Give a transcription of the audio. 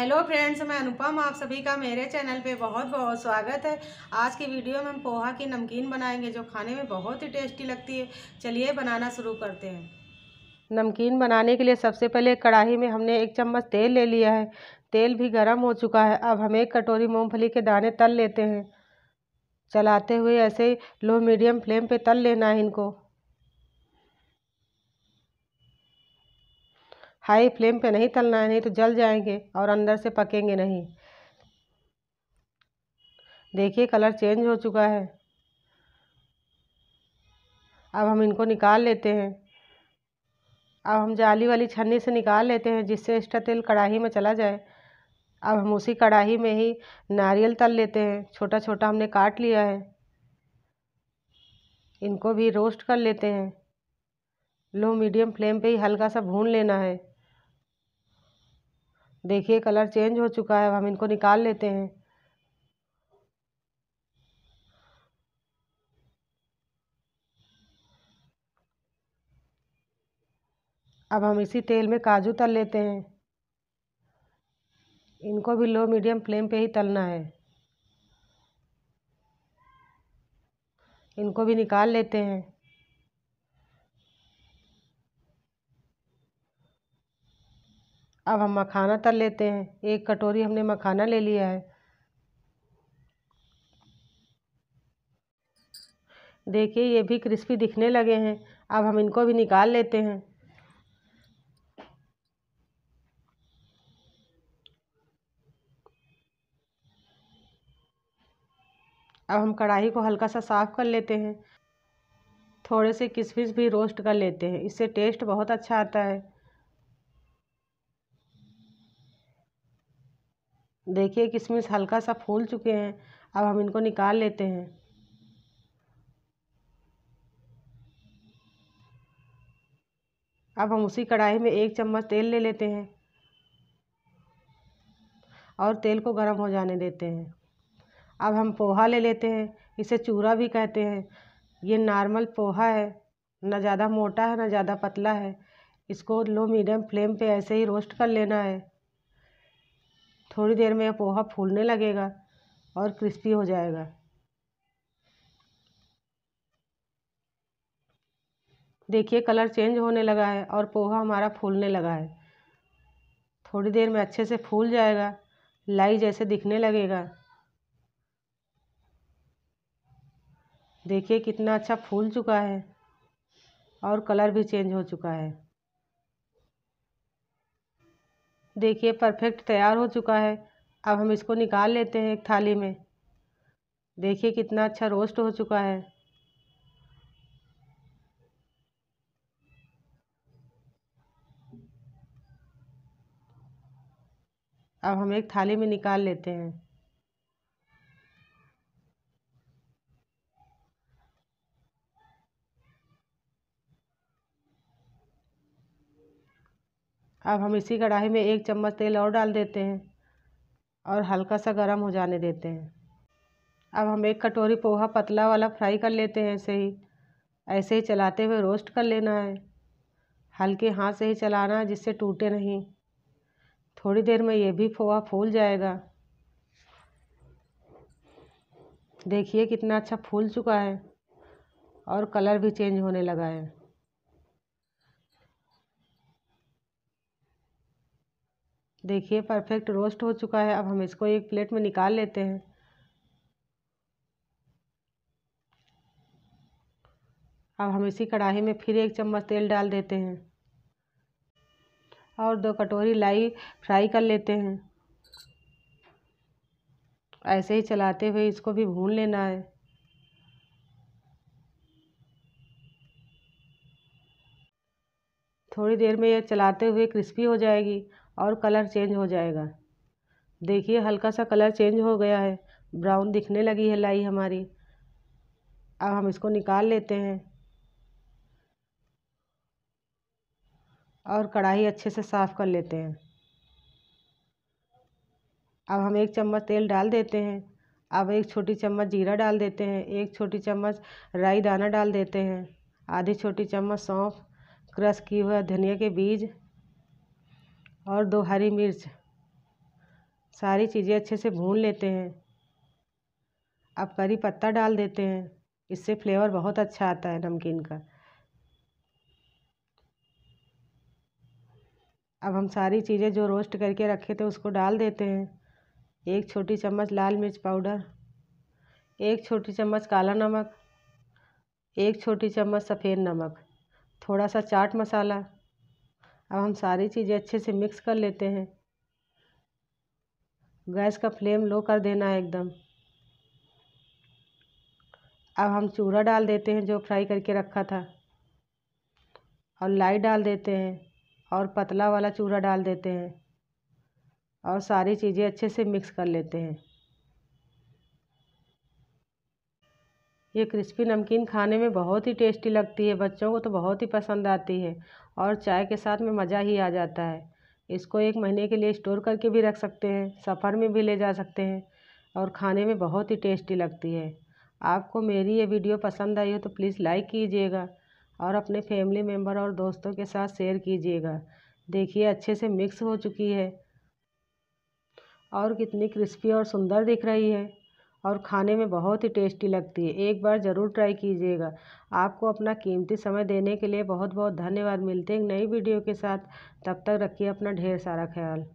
hello friends मैं अनुपम आप सभी का मेरे चैनल पे बहुत बहुत स्वागत है आज की वीडियो में हम पोहा की नमकीन बनाएंगे जो खाने में बहुत ही टेस्टी लगती है चलिए बनाना शुरू करते हैं नमकीन बनाने के लिए सबसे पहले कढ़ाई में हमने एक चम्मच तेल ले लिया है तेल भी गर्म हो चुका है अब हम एक कटोरी मूँगफली के दाने तल लेते हैं चलाते हुए ऐसे लो मीडियम फ्लेम पर तल लेना है इनको हाई फ्लेम पे नहीं तलना है नहीं तो जल जाएंगे और अंदर से पकेंगे नहीं देखिए कलर चेंज हो चुका है अब हम इनको निकाल लेते हैं अब हम जाली वाली छन्नी से निकाल लेते हैं जिससे एक्स्ट्रा तेल कढ़ाई में चला जाए अब हम उसी कढ़ाई में ही नारियल तल लेते हैं छोटा छोटा हमने काट लिया है इनको भी रोस्ट कर लेते हैं लो मीडियम फ्लेम पे ही हल्का सा भून लेना है देखिए कलर चेंज हो चुका है हम इनको निकाल लेते हैं अब हम इसी तेल में काजू तल लेते हैं इनको भी लो मीडियम फ्लेम पे ही तलना है इनको भी निकाल लेते हैं अब हम मखाना तल लेते हैं एक कटोरी हमने मखाना ले लिया है देखिए ये भी क्रिस्पी दिखने लगे हैं अब हम इनको भी निकाल लेते हैं अब हम कढ़ाई को हल्का सा साफ़ कर लेते हैं थोड़े से किशमिश भी रोस्ट कर लेते हैं इससे टेस्ट बहुत अच्छा आता है देखिए किशमिश हल्का सा फूल चुके हैं अब हम इनको निकाल लेते हैं अब हम उसी कढ़ाई में एक चम्मच तेल ले लेते हैं और तेल को गर्म हो जाने देते हैं अब हम पोहा ले लेते हैं इसे चूरा भी कहते हैं ये नॉर्मल पोहा है ना ज़्यादा मोटा है ना ज़्यादा पतला है इसको लो मीडियम फ्लेम पे ऐसे ही रोस्ट कर लेना है थोड़ी देर में पोहा फूलने लगेगा और क्रिस्पी हो जाएगा देखिए कलर चेंज होने लगा है और पोहा हमारा फूलने लगा है थोड़ी देर में अच्छे से फूल जाएगा लाई जैसे दिखने लगेगा देखिए कितना अच्छा फूल चुका है और कलर भी चेंज हो चुका है देखिए परफेक्ट तैयार हो चुका है अब हम इसको निकाल लेते हैं एक थाली में देखिए कितना अच्छा रोस्ट हो चुका है अब हम एक थाली में निकाल लेते हैं अब हम इसी कढ़ाई में एक चम्मच तेल और डाल देते हैं और हल्का सा गर्म हो जाने देते हैं अब हम एक कटोरी पोहा पतला वाला फ्राई कर लेते हैं ऐसे ही ऐसे ही चलाते हुए रोस्ट कर लेना है हल्के हाथ से ही चलाना है जिससे टूटे नहीं थोड़ी देर में ये भी पोहा फूल जाएगा देखिए कितना अच्छा फूल चुका है और कलर भी चेंज होने लगा है देखिए परफेक्ट रोस्ट हो चुका है अब हम इसको एक प्लेट में निकाल लेते हैं अब हम इसी कढ़ाई में फिर एक चम्मच तेल डाल देते हैं और दो कटोरी लाई फ्राई कर लेते हैं ऐसे ही चलाते हुए इसको भी भून लेना है थोड़ी देर में यह चलाते हुए क्रिस्पी हो जाएगी और कलर चेंज हो जाएगा देखिए हल्का सा कलर चेंज हो गया है ब्राउन दिखने लगी है लाई हमारी अब हम इसको निकाल लेते हैं और कढ़ाई अच्छे से साफ़ कर लेते हैं अब हम एक चम्मच तेल डाल देते हैं अब एक छोटी चम्मच जीरा डाल देते हैं एक छोटी चम्मच राई दाना डाल देते हैं आधी छोटी चम्मच सौंफ क्रश किए हुए धनिया के बीज और दो हरी मिर्च सारी चीज़ें अच्छे से भून लेते हैं अब करी पत्ता डाल देते हैं इससे फ्लेवर बहुत अच्छा आता है नमकीन का अब हम सारी चीज़ें जो रोस्ट करके रखे थे उसको डाल देते हैं एक छोटी चम्मच लाल मिर्च पाउडर एक छोटी चम्मच काला नमक एक छोटी चम्मच सफ़ेद नमक थोड़ा सा चाट मसाला अब हम सारी चीज़ें अच्छे से मिक्स कर लेते हैं गैस का फ्लेम लो कर देना है एकदम अब हम चूरा डाल देते हैं जो फ्राई करके रखा था और लाई डाल देते हैं और पतला वाला चूरा डाल देते हैं और सारी चीज़ें अच्छे से मिक्स कर लेते हैं ये क्रिस्पी नमकीन खाने में बहुत ही टेस्टी लगती है बच्चों को तो बहुत ही पसंद आती है और चाय के साथ में मज़ा ही आ जाता है इसको एक महीने के लिए स्टोर करके भी रख सकते हैं सफ़र में भी ले जा सकते हैं और खाने में बहुत ही टेस्टी लगती है आपको मेरी ये वीडियो पसंद आई हो तो प्लीज़ लाइक कीजिएगा और अपने फैमिली मेम्बर और दोस्तों के साथ शेयर कीजिएगा देखिए अच्छे से मिक्स हो चुकी है और कितनी क्रिस्पी और सुंदर दिख रही है और खाने में बहुत ही टेस्टी लगती है एक बार ज़रूर ट्राई कीजिएगा आपको अपना कीमती समय देने के लिए बहुत बहुत धन्यवाद मिलते हैं एक नई वीडियो के साथ तब तक रखिए अपना ढेर सारा ख्याल